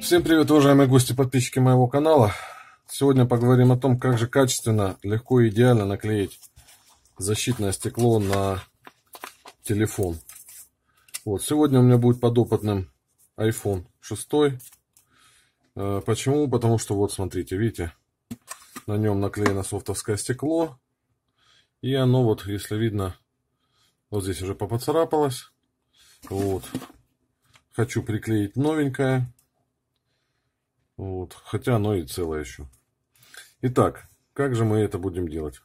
Всем привет, уважаемые гости подписчики моего канала. Сегодня поговорим о том, как же качественно, легко и идеально наклеить защитное стекло на телефон. Вот, сегодня у меня будет подопытным iPhone 6. Э, почему? Потому что вот, смотрите, видите, на нем наклеено софтовское стекло. И оно вот, если видно, вот здесь уже поцарапалось. Вот. Хочу приклеить новенькое. Вот. Хотя оно и целое еще. Итак, как же мы это будем делать?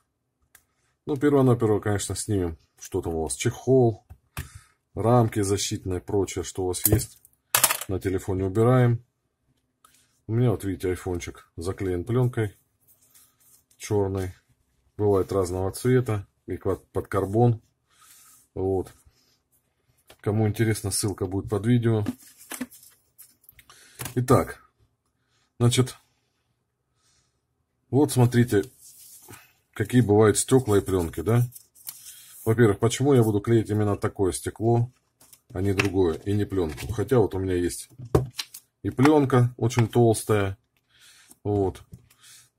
Ну, перво-наперво, конечно, снимем, что там у вас, чехол, рамки защитные, прочее, что у вас есть. На телефоне убираем. У меня, вот видите, айфончик заклеен пленкой черный бывает разного цвета, и под карбон. Вот. Кому интересно, ссылка будет под видео. Итак, значит, вот смотрите, какие бывают стекла и пленки, да? Во-первых, почему я буду клеить именно такое стекло, а не другое, и не пленку? Хотя вот у меня есть и пленка очень толстая, вот.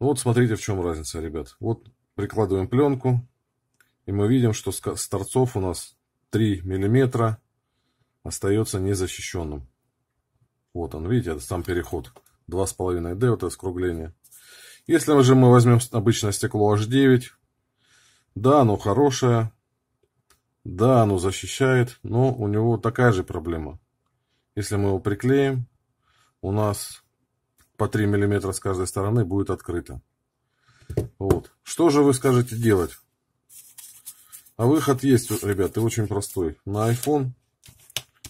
Вот смотрите, в чем разница, ребят. Вот прикладываем пленку, и мы видим, что с торцов у нас 3 миллиметра остается незащищенным. Вот он, видите, это сам переход 2,5D, вот это скругление. Если же мы возьмем обычное стекло H9, да, оно хорошее, да, оно защищает, но у него такая же проблема. Если мы его приклеим, у нас по 3 мм с каждой стороны будет открыто. Вот. Что же вы скажете делать? А выход есть, ребята, очень простой. На iPhone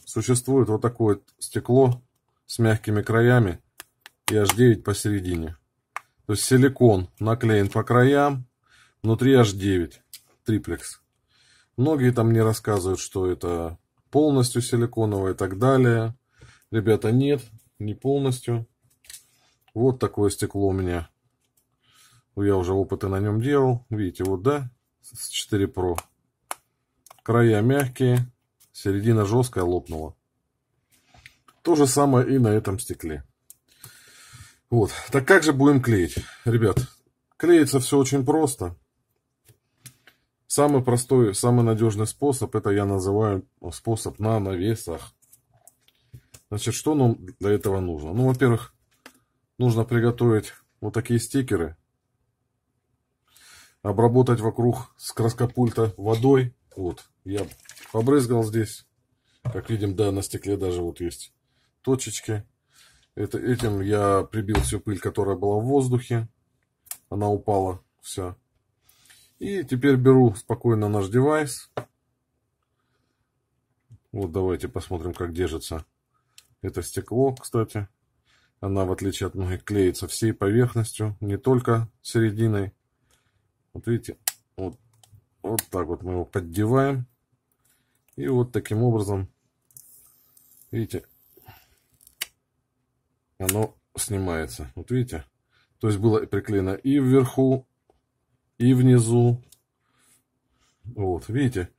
существует вот такое стекло с мягкими краями и H9 посередине. То есть силикон наклеен по краям, внутри H9, триплекс. Многие там не рассказывают, что это полностью силиконовое и так далее. Ребята, нет, не полностью. Вот такое стекло у меня я уже опыты на нем делал. Видите, вот, да, с 4 Pro. Края мягкие, середина жесткая, лопнула. То же самое и на этом стекле. Вот. Так как же будем клеить? Ребят, клеится все очень просто. Самый простой, самый надежный способ, это я называю способ на навесах. Значит, что нам для этого нужно? Ну, во-первых, нужно приготовить вот такие стикеры обработать вокруг скроскопульта водой. Вот, я побрызгал здесь. Как видим, да, на стекле даже вот есть точечки. Это, этим я прибил всю пыль, которая была в воздухе. Она упала вся. И теперь беру спокойно наш девайс. Вот давайте посмотрим, как держится это стекло, кстати. Она, в отличие от многих, клеится всей поверхностью, не только серединой. Вот видите, вот, вот так вот мы его поддеваем. И вот таким образом, видите, оно снимается. Вот видите? То есть было приклеено и вверху, и внизу. Вот, видите?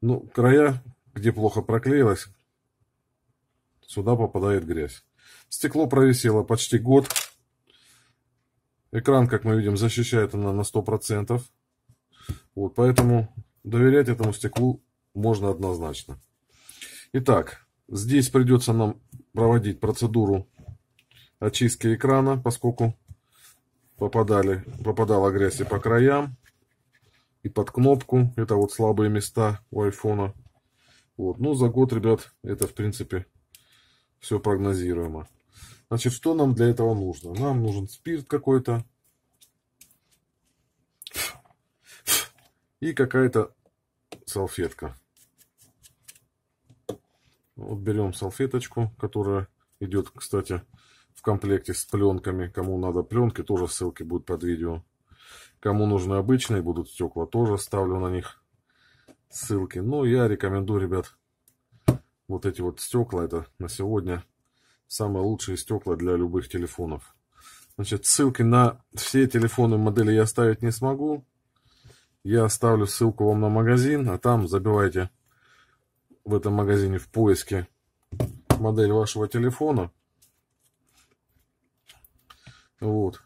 Ну, края, где плохо проклеилось, сюда попадает грязь. Стекло провисело почти год. Экран, как мы видим, защищает она на 100%. Вот, поэтому доверять этому стеклу можно однозначно. Итак, здесь придется нам проводить процедуру очистки экрана, поскольку попадали, попадала грязь и по краям, и под кнопку. Это вот слабые места у айфона. Вот. Ну, за год, ребят, это, в принципе, все прогнозируемо. Значит, что нам для этого нужно? Нам нужен спирт какой-то. И какая-то салфетка. Вот берем салфеточку, которая идет, кстати, в комплекте с пленками. Кому надо пленки, тоже ссылки будут под видео. Кому нужны обычные, будут стекла, тоже ставлю на них ссылки. Но ну, я рекомендую, ребят, вот эти вот стекла, это на сегодня Самые лучшие стекла для любых телефонов. Значит, ссылки на все телефоны модели я оставить не смогу. Я оставлю ссылку вам на магазин, а там забивайте в этом магазине в поиске модель вашего телефона. Вот.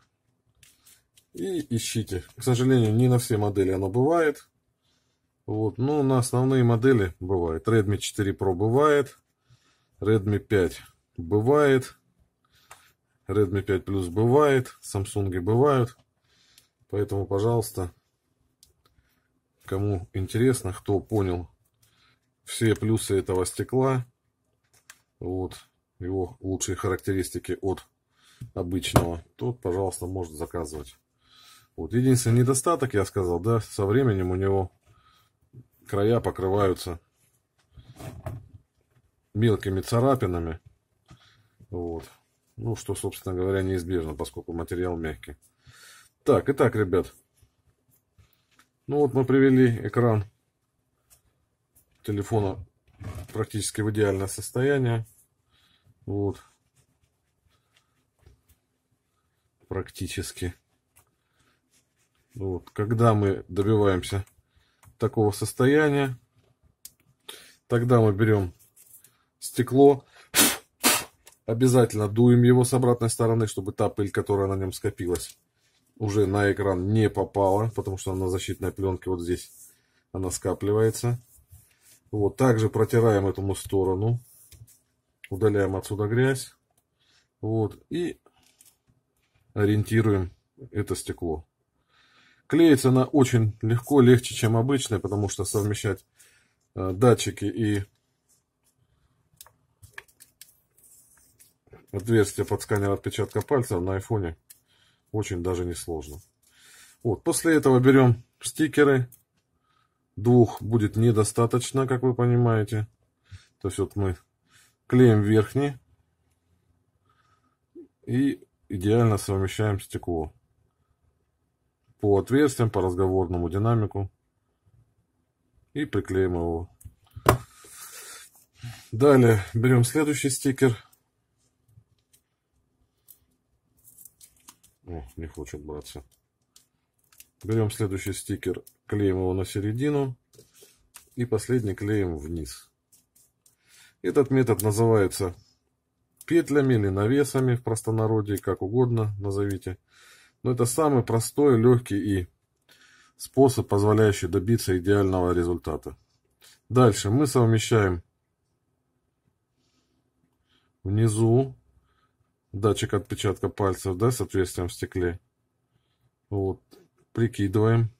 И ищите. К сожалению, не на все модели оно бывает. Вот, но на основные модели бывает. Redmi 4 Pro бывает. Redmi 5 бывает. Redmi 5 Plus бывает, Samsung бывают. Поэтому, пожалуйста, кому интересно, кто понял все плюсы этого стекла, вот, его лучшие характеристики от обычного, тот, пожалуйста, может заказывать. Вот, единственный недостаток, я сказал, да, со временем у него края покрываются мелкими царапинами. Вот. Ну, что, собственно говоря, неизбежно, поскольку материал мягкий. Так, итак, ребят. Ну вот мы привели экран телефона практически в идеальное состояние. Вот. Практически. Вот. Когда мы добиваемся такого состояния, тогда мы берем стекло. Обязательно дуем его с обратной стороны, чтобы та пыль, которая на нем скопилась, уже на экран не попала, потому что на защитной пленке вот здесь она скапливается. Вот, также протираем эту сторону, удаляем отсюда грязь, вот, и ориентируем это стекло. Клеится она очень легко, легче, чем обычная, потому что совмещать э, датчики и Отверстие под сканер отпечатка пальца на айфоне очень даже несложно. Вот, после этого берем стикеры. Двух будет недостаточно, как вы понимаете. То есть вот мы клеим верхний и идеально совмещаем стекло. По отверстиям, по разговорному динамику. И приклеим его. Далее берем следующий стикер. О, не хочет браться. Берем следующий стикер, клеим его на середину. И последний клеим вниз. Этот метод называется петлями или навесами в простонародье, как угодно назовите. Но это самый простой, легкий и способ, позволяющий добиться идеального результата. Дальше мы совмещаем внизу датчик отпечатка пальцев, да, с отверстием в стекле. Вот, прикидываем.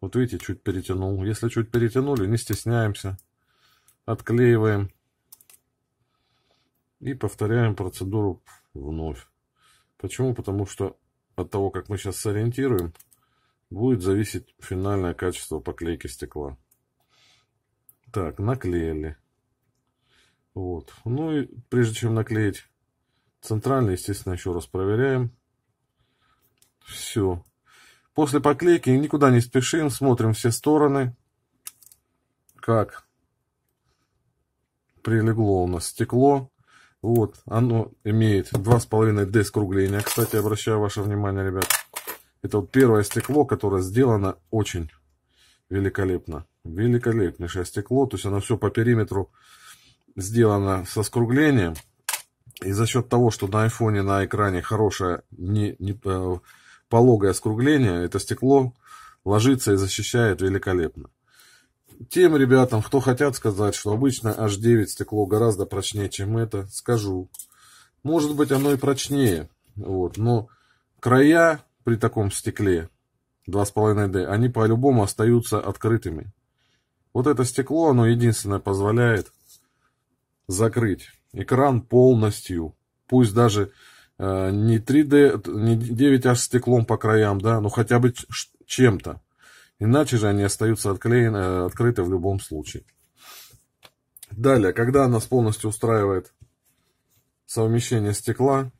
Вот видите, чуть перетянул. Если чуть перетянули, не стесняемся. Отклеиваем. И повторяем процедуру вновь. Почему? Потому что от того, как мы сейчас сориентируем, будет зависеть финальное качество поклейки стекла. Так, наклеили. Вот. Ну и прежде чем наклеить Центральный, естественно, еще раз проверяем. Все. После поклейки никуда не спешим, смотрим все стороны. Как прилегло у нас стекло. Вот, оно имеет 2,5D скругления. Кстати, обращаю ваше внимание, ребят. Это вот первое стекло, которое сделано очень великолепно. Великолепнейшее стекло. То есть оно все по периметру сделано со скруглением. И за счет того, что на айфоне на экране хорошее не, не, э, пологое скругление, это стекло ложится и защищает великолепно. Тем ребятам, кто хотят сказать, что обычно H9 стекло гораздо прочнее, чем это, скажу. Может быть оно и прочнее, вот, но края при таком стекле 2,5D, они по-любому остаются открытыми. Вот это стекло, оно единственное позволяет закрыть Экран полностью, пусть даже э, не 3D, не 9H стеклом по краям, да, но хотя бы чем-то. Иначе же они остаются отклеены, э, открыты в любом случае. Далее, когда нас полностью устраивает совмещение стекла,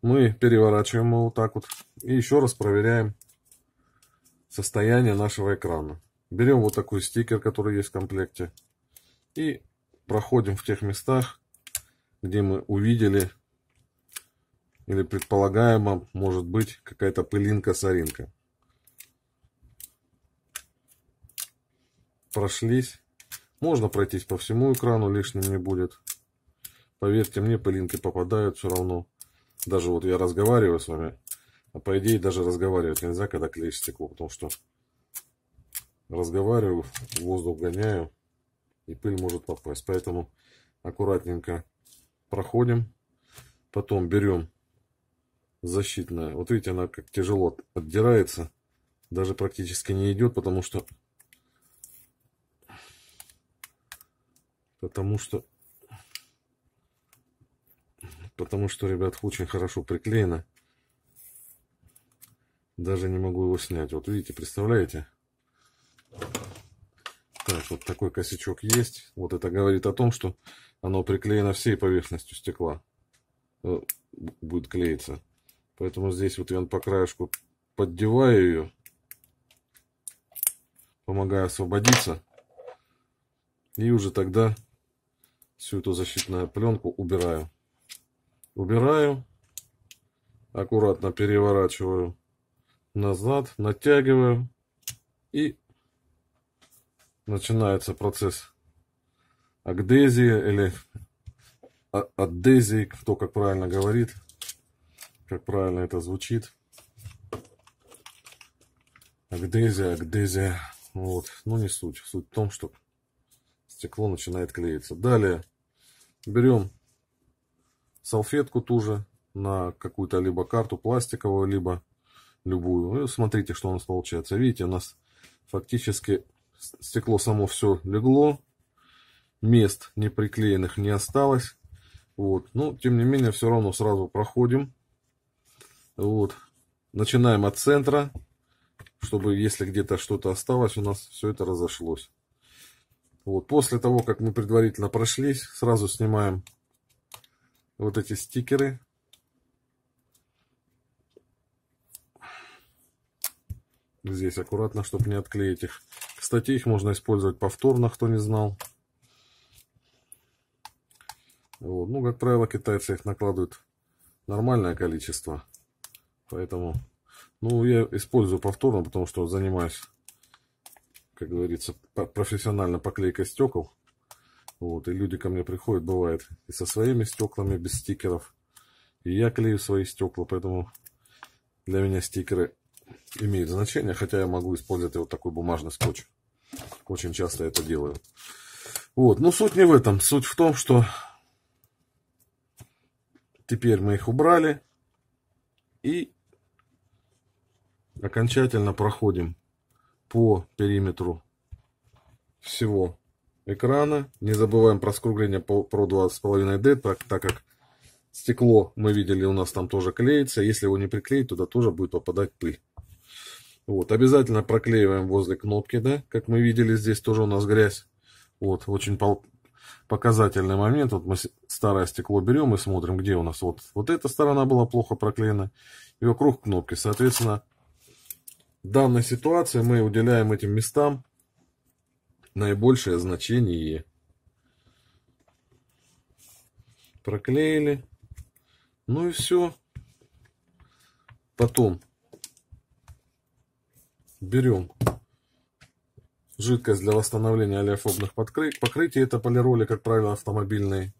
мы переворачиваем его вот так вот и еще раз проверяем состояние нашего экрана. Берем вот такой стикер, который есть в комплекте и проходим в тех местах, где мы увидели или предполагаемо а может быть какая-то пылинка-соринка. Прошлись. Можно пройтись по всему экрану, лишним не будет. Поверьте мне, пылинки попадают все равно. Даже вот я разговариваю с вами, а по идее даже разговаривать нельзя, когда клеишь стекло, потому что разговариваю, воздух гоняю и пыль может попасть. Поэтому аккуратненько проходим. Потом берем защитное. Вот видите, она как тяжело отдирается. Даже практически не идет, потому что... Потому что... Потому что, ребят, очень хорошо приклеено. Даже не могу его снять. Вот видите, представляете? Так, вот такой косячок есть. Вот это говорит о том, что оно приклеено всей поверхностью стекла. Э, будет клеиться. Поэтому здесь вот я по краешку поддеваю ее. Помогаю освободиться. И уже тогда всю эту защитную пленку убираю. Убираю. Аккуратно переворачиваю назад. Натягиваю. И начинается процесс агдезии или а, аддезии, кто как правильно говорит, как правильно это звучит. Агдезия, агдезия. Вот. Ну, не суть. Суть в том, что стекло начинает клеиться. Далее берем салфетку ту же на какую-то либо карту пластиковую, либо любую. И ну, смотрите, что у нас получается. Видите, у нас фактически стекло само все легло, мест не приклеенных не осталось. Вот. Но, ну, тем не менее, все равно сразу проходим. Вот. Начинаем от центра, чтобы, если где-то что-то осталось, у нас все это разошлось. Вот. После того, как мы предварительно прошлись, сразу снимаем вот эти стикеры. Здесь аккуратно, чтобы не отклеить их. Кстати, их можно использовать повторно, кто не знал. Вот. Ну, как правило, китайцы их накладывают нормальное количество. Поэтому, ну, я использую повторно, потому что занимаюсь, как говорится, профессионально поклейкой стекол. Вот, и люди ко мне приходят, бывает, и со своими стеклами без стикеров. И я клею свои стекла, поэтому для меня стикеры имеют значение, хотя я могу использовать и вот такой бумажный скотч. Очень часто это делаю. Вот, но ну, суть не в этом. Суть в том, что теперь мы их убрали и окончательно проходим по периметру всего экрана. Не забываем про скругление по Pro 2.5D, так, так как стекло мы видели у нас там тоже клеится. Если его не приклеить, туда тоже будет попадать пыль. Вот, обязательно проклеиваем возле кнопки, да, как мы видели, здесь тоже у нас грязь. Вот, очень пол показательный момент. Вот мы старое стекло берем и смотрим, где у нас. Вот, вот эта сторона была плохо проклеена. И вокруг кнопки. Соответственно, в данной ситуации мы уделяем этим местам наибольшее значение. Проклеили. Ну и все. Потом берем жидкость для восстановления олеофобных покрытий. Это полироли, как правило, автомобильные.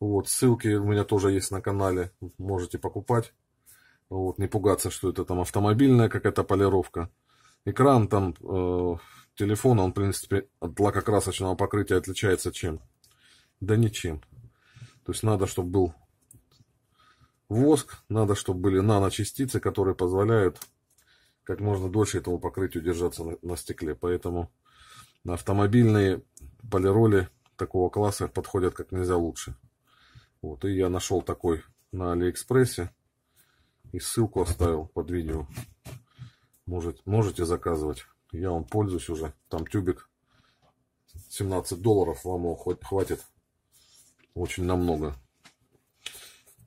Вот, ссылки у меня тоже есть на канале, можете покупать. Вот, не пугаться, что это там автомобильная какая-то полировка. Экран там э, телефона, он, в принципе, от лакокрасочного покрытия отличается чем? Да ничем. То есть надо, чтобы был воск, надо, чтобы были наночастицы, которые позволяют как можно дольше этого покрытия удержаться на, на стекле. Поэтому автомобильные полироли такого класса подходят как нельзя лучше. Вот, и я нашел такой на Алиэкспрессе. И ссылку оставил под видео. Может, можете заказывать. Я вам пользуюсь уже. Там тюбик 17 долларов. Вам его хватит очень намного.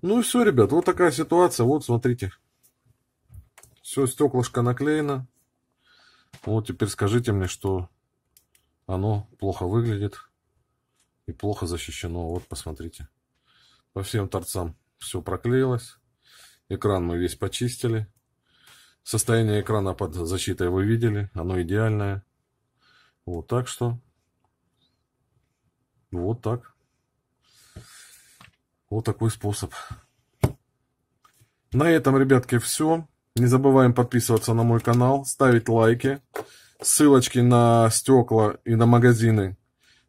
Ну и все, ребят. Вот такая ситуация. Вот, смотрите. Все, стеклышко наклеено. Вот теперь скажите мне, что оно плохо выглядит и плохо защищено. Вот, посмотрите. По всем торцам все проклеилось. Экран мы весь почистили. Состояние экрана под защитой вы видели. Оно идеальное. Вот так что. Вот так. Вот такой способ. На этом, ребятки, все. Не забываем подписываться на мой канал, ставить лайки. Ссылочки на стекла и на магазины,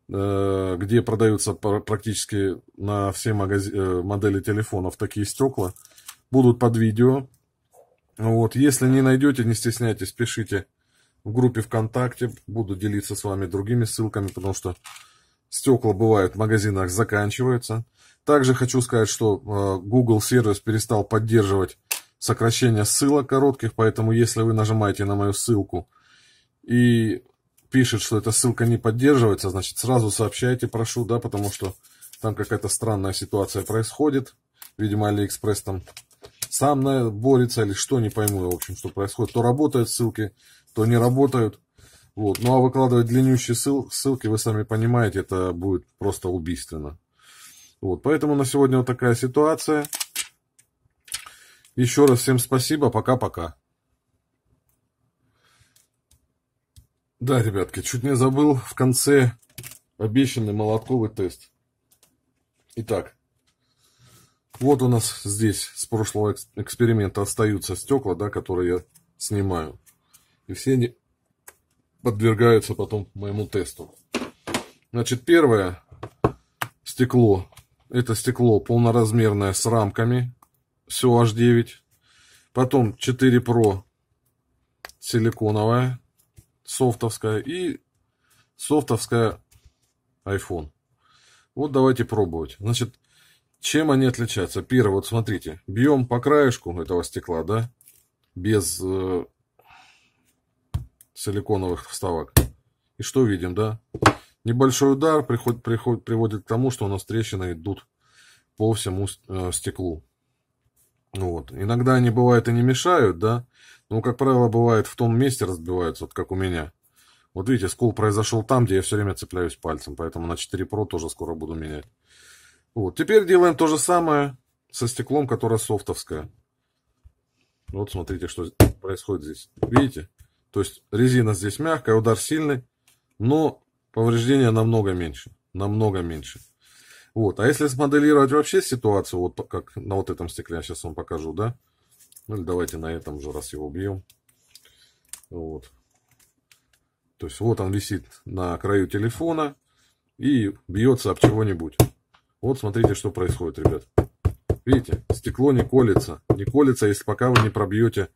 э, где продаются практически на все э, модели телефонов такие стекла, будут под видео. Вот. Если не найдете, не стесняйтесь, пишите в группе ВКонтакте. Буду делиться с вами другими ссылками, потому что стекла бывают в магазинах заканчиваются. Также хочу сказать, что э, Google сервис перестал поддерживать сокращение ссылок коротких, поэтому если вы нажимаете на мою ссылку и пишет, что эта ссылка не поддерживается, значит сразу сообщайте, прошу, да, потому что там какая-то странная ситуация происходит. Видимо, Алиэкспресс там сам борется или что, не пойму в общем, что происходит. То работают ссылки, то не работают. Вот. Ну а выкладывать длиннющие ссыл ссылки, вы сами понимаете, это будет просто убийственно. Вот. Поэтому на сегодня вот такая ситуация. Еще раз всем спасибо. Пока-пока. Да, ребятки, чуть не забыл в конце обещанный молотковый тест. Итак, вот у нас здесь с прошлого эксперимента остаются стекла, да, которые я снимаю. И все они подвергаются потом моему тесту. Значит, первое стекло, это стекло полноразмерное с рамками. Все H 9 потом 4 Pro силиконовая, софтовская и софтовская iPhone. Вот давайте пробовать. Значит, чем они отличаются? Первое, вот смотрите, бьем по краешку этого стекла, да, без э, силиконовых вставок. И что видим, да? Небольшой удар приход, приход, приводит к тому, что у нас трещины идут по всему э, стеклу. Ну вот, иногда они бывают и не мешают, да, но, как правило, бывает в том месте разбиваются, вот как у меня. Вот видите, скол произошел там, где я все время цепляюсь пальцем, поэтому на 4 Pro тоже скоро буду менять. Вот, теперь делаем то же самое со стеклом, которое софтовское. Вот смотрите, что происходит здесь. Видите? То есть резина здесь мягкая, удар сильный, но повреждения намного меньше. Намного меньше. Вот, а если смоделировать вообще ситуацию, вот как на вот этом стекле, я сейчас вам покажу, да? Ну или давайте на этом же раз его бьем. Вот. То есть вот он висит на краю телефона и бьется об чего-нибудь. Вот смотрите, что происходит, ребят. Видите, стекло не колется. Не колется, если пока вы не пробьете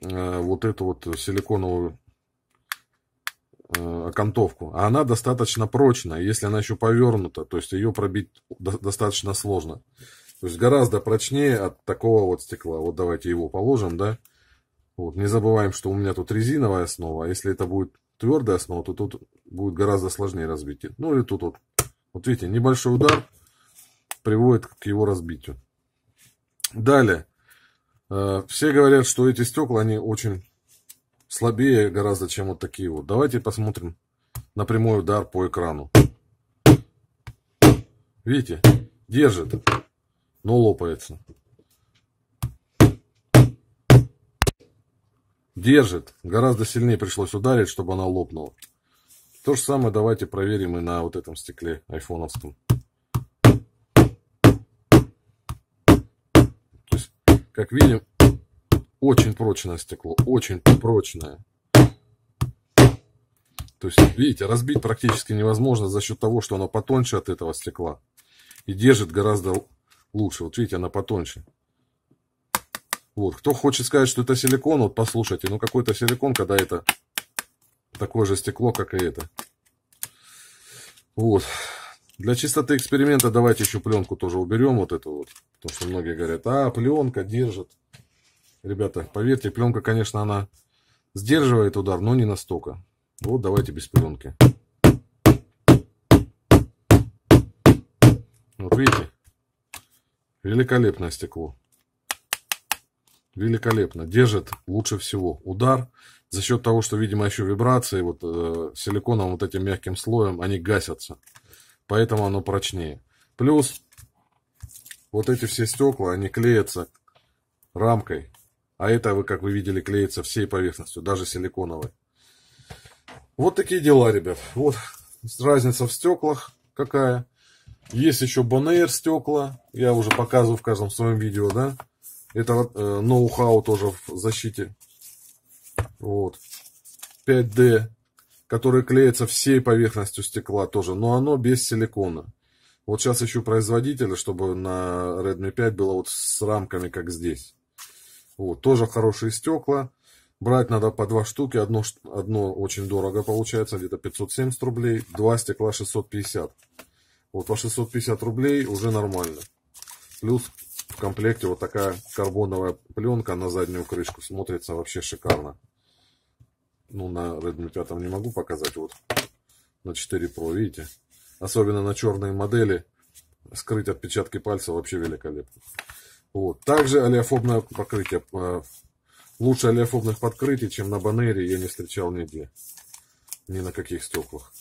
э, вот эту вот силиконовую Э, окантовку, а она достаточно прочная, если она еще повернута, то есть ее пробить достаточно сложно. То есть гораздо прочнее от такого вот стекла. Вот давайте его положим, да. Вот, не забываем, что у меня тут резиновая основа, а если это будет твердая основа, то тут будет гораздо сложнее разбить. Ну или тут вот, вот видите, небольшой удар приводит к его разбитию. Далее. Э, все говорят, что эти стекла, они очень слабее гораздо, чем вот такие вот. Давайте посмотрим на прямой удар по экрану. Видите, держит, но лопается. Держит. Гораздо сильнее пришлось ударить, чтобы она лопнула. То же самое давайте проверим и на вот этом стекле айфоновском. как видим, очень прочное стекло, очень прочное. То есть, видите, разбить практически невозможно за счет того, что оно потоньше от этого стекла. И держит гораздо лучше. Вот видите, оно потоньше. Вот, кто хочет сказать, что это силикон, вот послушайте. Ну, какой-то силикон, когда это такое же стекло, как и это. Вот. Для чистоты эксперимента давайте еще пленку тоже уберем, вот эту вот. Потому что многие говорят, а, пленка держит. Ребята, поверьте, пленка, конечно, она сдерживает удар, но не настолько. Вот давайте без пленки. Вот видите, великолепное стекло. Великолепно. Держит лучше всего удар. За счет того, что, видимо, еще вибрации вот э, силиконом, вот этим мягким слоем, они гасятся. Поэтому оно прочнее. Плюс вот эти все стекла, они клеятся рамкой а это, вы, как вы видели, клеится всей поверхностью, даже силиконовой. Вот такие дела, ребят. Вот разница в стеклах какая. Есть еще Bonair стекла. Я уже показываю в каждом своем видео, да. Это э, ноу-хау тоже в защите. Вот. 5D, который клеится всей поверхностью стекла тоже, но оно без силикона. Вот сейчас ищу производителя, чтобы на Redmi 5 было вот с рамками, как здесь. Вот, тоже хорошие стекла. Брать надо по два штуки. Одно, одно очень дорого получается, где-то 570 рублей. Два стекла 650. Вот по 650 рублей уже нормально. Плюс в комплекте вот такая карбоновая пленка на заднюю крышку. Смотрится вообще шикарно. Ну, на Redmi 5 не могу показать. Вот на 4 Pro, видите? Особенно на черные модели. Скрыть отпечатки пальца вообще великолепно. Вот. Также олеофобное покрытие. Э, лучше олеофобных подкрытий, чем на баннере я не встречал нигде. Ни на каких стеклах.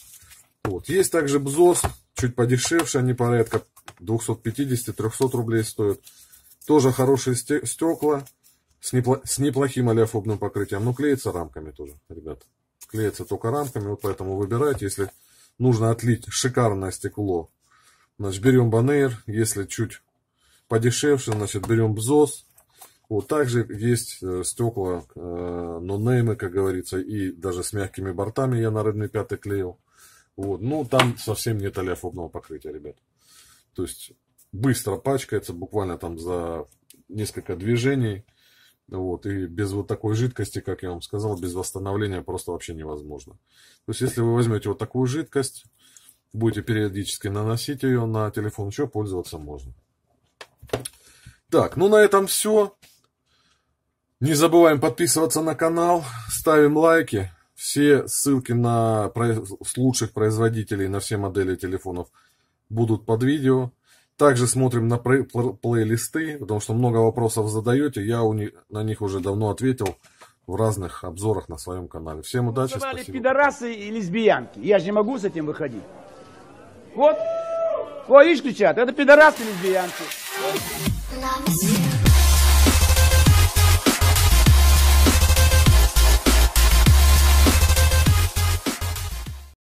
Вот. Есть также бзос, чуть подешевше, они порядка 250-300 рублей стоят. Тоже хорошие стекла с, непло с неплохим олеофобным покрытием, но клеится рамками тоже, ребят. Клеится только рамками, вот поэтому выбирайте, если нужно отлить шикарное стекло. Значит, берем баннер, если чуть подешевше, значит, берем бзос. Вот также есть э, стекла э, нонеймы, как говорится, и даже с мягкими бортами я на рыбный пятый клеил. Вот, ну там совсем нет олеофобного покрытия, ребят. То есть быстро пачкается, буквально там за несколько движений. Вот, и без вот такой жидкости, как я вам сказал, без восстановления просто вообще невозможно. То есть, если вы возьмете вот такую жидкость, будете периодически наносить ее на телефон, еще пользоваться можно. Так, ну на этом все. Не забываем подписываться на канал, ставим лайки. Все ссылки на лучших производителей на все модели телефонов будут под видео. Также смотрим на плейлисты, потому что много вопросов задаете. Я у них, на них уже давно ответил в разных обзорах на своем канале. Всем удачи, спасибо. пидорасы и лесбиянки. Я же не могу с этим выходить. Вот. О, видишь, кричат. Это пидорасы и лесбиянки. Love is you.